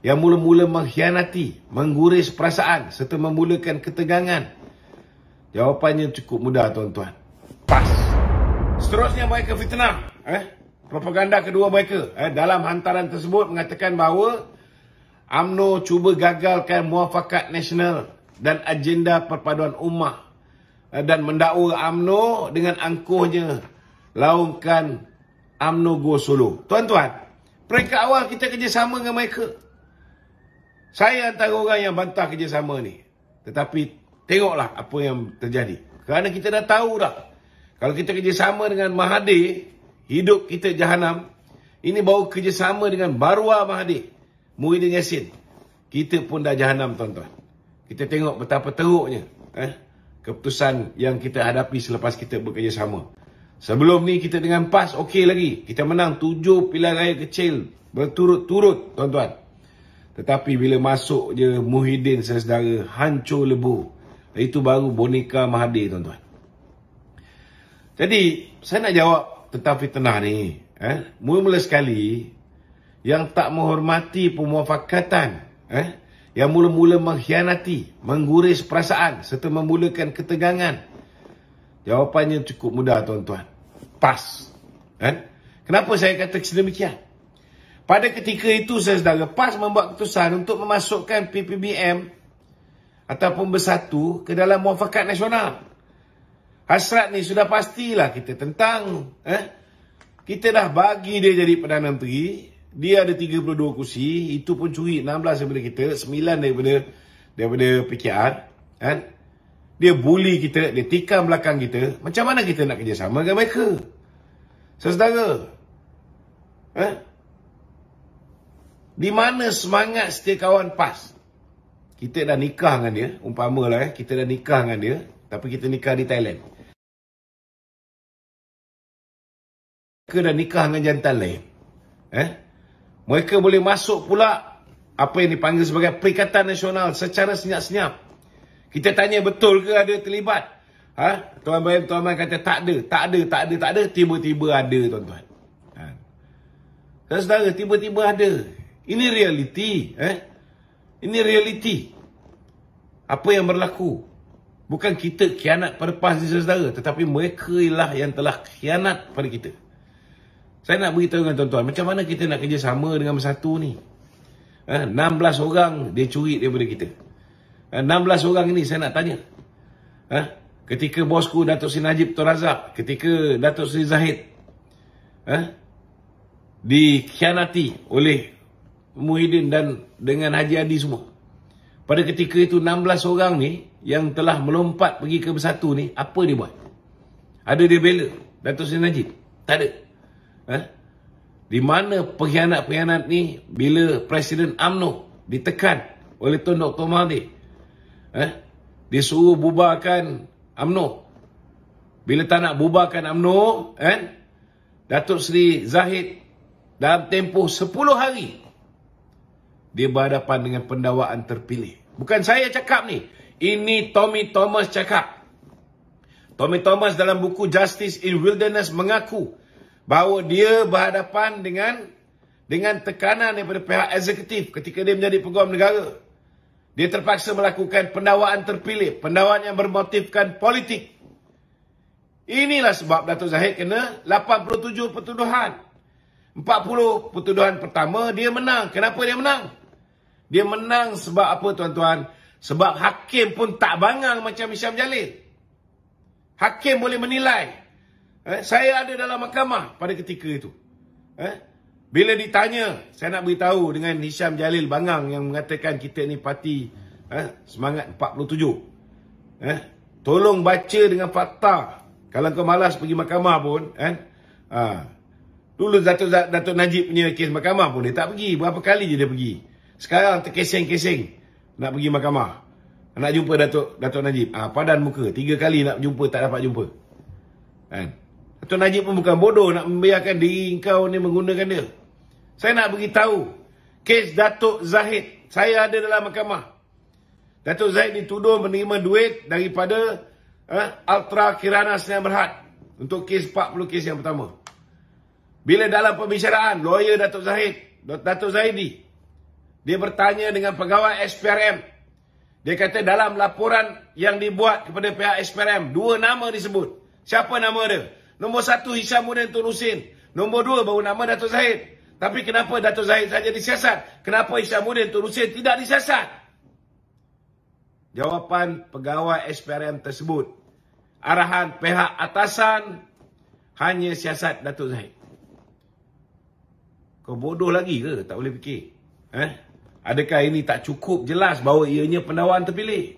yang mula-mula mengkhianati, mengguris perasaan serta memulakan ketegangan? Jawapannya cukup mudah tuan-tuan. Pas. Seterusnya mereka fitnah. Eh? Propaganda kedua mereka eh? dalam hantaran tersebut mengatakan bahawa UMNO cuba gagalkan muafakat nasional dan agenda perpaduan ummah eh? dan mendakwa UMNO dengan angkuhnya laungkan UMNO Go Solo. Tuan-tuan, peringkat awal kita kerjasama dengan mereka. Saya antara orang yang bantah kerjasama ni. Tetapi tengoklah apa yang terjadi. Kerana kita dah tahu dah. Kalau kita kerjasama dengan Mahathir, hidup kita jahanam. Ini baru kerjasama dengan Barua Mahathir. Muhyiddin Yassin. Kita pun dah jahanam tuan-tuan. Kita tengok betapa teruknya. Eh? Keputusan yang kita hadapi selepas kita bekerjasama. Sebelum ni kita dengan PAS okey lagi. Kita menang tujuh pilihan raya kecil berturut-turut tuan-tuan. Tetapi bila masuk je Muhyiddin saya sedara hancur lebu. Itu baru boneka Mahathir tuan-tuan. Jadi saya nak jawab tentang fitnah ni. Eh? Mula-mula sekali yang tak menghormati pemuafakatan. Eh? Yang mula-mula mengkhianati, mengguris perasaan serta memulakan ketegangan. Jawapannya cukup mudah tuan-tuan. Pas. Eh? Kenapa saya kata sedemikian? Pada ketika itu saya sudah lepas membuat keputusan untuk memasukkan PPBM ataupun bersatu ke dalam muafakat nasional. Hasrat ni sudah pastilah kita tentang. Eh? Kita dah bagi dia jadi Perdana Menteri. Dia ada 32 kursi. Itu pun curi 16 daripada kita. 9 daripada daripada PKR. Kan? Dia bully kita. Dia tikam belakang kita. Macam mana kita nak kerjasama dengan mereka? Saudara. Eh? Di mana semangat setia kawan PAS? Kita dah nikah dengan dia, umpamalah eh, kita dah nikah dengan dia, tapi kita nikah di Thailand. Mereka dah nikah dengan jantan lain. Eh? Mereka boleh masuk pula apa yang dipanggil sebagai Perikatan Nasional secara senyap-senyap. Kita tanya betul ke ada terlibat? Ha? Tuan Bayam, Tuan Bayam kata tak ada, tak ada, tak ada, tak ada. Tiba-tiba ada, tuan-tuan. Ha. Saudara, tiba-tiba ada. Ini realiti, eh. Ini realiti. Apa yang berlaku? Bukan kita kianat pada pas di saudara, tetapi mereka ialah yang telah kianat pada kita. Saya nak beritahu dengan tuan-tuan, macam mana kita nak kerjasama dengan bersatu ni? Ha, eh, 16 orang dia curi daripada kita. Ha, eh, 16 orang ini saya nak tanya. Ha, ketika bosku Datuk Sri Najib Tun Razak, ketika Datuk Sri Zahid ha, dikhianati oleh Muhyiddin dan dengan Haji Adi semua. Pada ketika itu 16 orang ni yang telah melompat pergi ke bersatu ni, apa dia buat? Ada dia bela Datuk Seri Najib? Tak ada. Ha? Di mana pengkhianat-pengkhianat ni bila Presiden Amno ditekan oleh Tuan Dr. Mahathir? Ha? Dia suruh bubarkan UMNO. Bila tak nak bubarkan UMNO, kan? Datuk Seri Zahid dalam tempoh 10 hari dia berhadapan dengan pendawaan terpilih. Bukan saya cakap ni. Ini Tommy Thomas cakap. Tommy Thomas dalam buku Justice in Wilderness mengaku bahawa dia berhadapan dengan dengan tekanan daripada pihak eksekutif ketika dia menjadi peguam negara. Dia terpaksa melakukan pendawaan terpilih, pendawaan yang bermotifkan politik. Inilah sebab Datuk Zahid kena 87 pertuduhan. 40 pertuduhan pertama dia menang. Kenapa dia menang? Dia menang sebab apa tuan-tuan? Sebab hakim pun tak bangang macam Hisham Jalil. Hakim boleh menilai. Eh, saya ada dalam mahkamah pada ketika itu. Eh, bila ditanya, saya nak beritahu dengan Hisham Jalil bangang yang mengatakan kita ni parti eh, semangat 47. Eh, tolong baca dengan fakta. Kalau kau malas pergi mahkamah pun. Eh, ah, dulu Datuk, Datuk Najib punya kes mahkamah pun dia tak pergi. Berapa kali je dia pergi. Sekarang terkeseng-keseng nak pergi mahkamah. Nak jumpa Datuk Datuk Najib. Ah ha, padan muka. Tiga kali nak jumpa tak dapat jumpa. Kan? Datuk Najib pun bukan bodoh nak membiarkan diri kau ni menggunakan dia. Saya nak bagi tahu kes Datuk Zahid. Saya ada dalam mahkamah. Datuk Zahid dituduh menerima duit daripada eh, Ultra Kirana Senyap Berhad. Untuk kes 40 kes yang pertama. Bila dalam pembicaraan, lawyer Datuk Zahid, Datuk Zahidi, dia bertanya dengan pegawai SPRM. Dia kata dalam laporan yang dibuat kepada pihak SPRM, dua nama disebut. Siapa nama dia? Nombor satu Hisham Mudin Tun Husin. Nombor dua baru nama Datuk Zahid. Tapi kenapa Datuk Zahid saja disiasat? Kenapa Hisham Mudin Tun Husin tidak disiasat? Jawapan pegawai SPRM tersebut. Arahan pihak atasan hanya siasat Datuk Zahid. Kau bodoh lagi ke? Tak boleh fikir. Eh? Adakah ini tak cukup jelas bahawa ianya pendawaan terpilih?